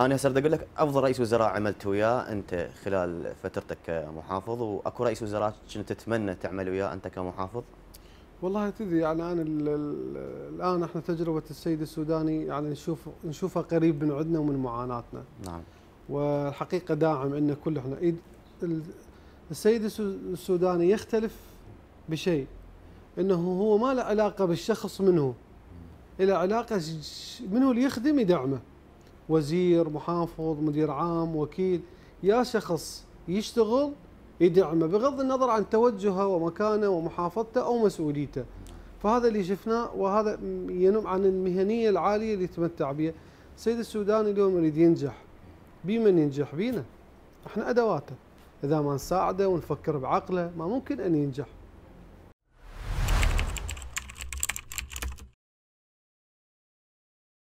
انا هسه اقول لك افضل رئيس وزراء عملت وياه انت خلال فترتك كمحافظ واكو رئيس وزراء كنت تتمنى تعمل وياه انت كمحافظ؟ والله تدري يعني انا الان احنا تجربه السيد السوداني يعني نشوف نشوفها قريب من عندنا ومن معاناتنا. نعم. والحقيقه داعم ان كل احنا السيد السوداني يختلف بشيء انه هو ما له علاقه بالشخص منه. له علاقه منه اللي يخدم يدعمه. وزير محافظ مدير عام وكيل يا شخص يشتغل يدعمه بغض النظر عن توجهه ومكانه ومحافظته او مسؤوليته فهذا اللي شفناه وهذا ينم عن المهنيه العاليه اللي تمتع بها السيد السوداني اليوم يريد ينجح بمن ينجح بينا احنا ادواته اذا ما نساعده ونفكر بعقله ما ممكن ان ينجح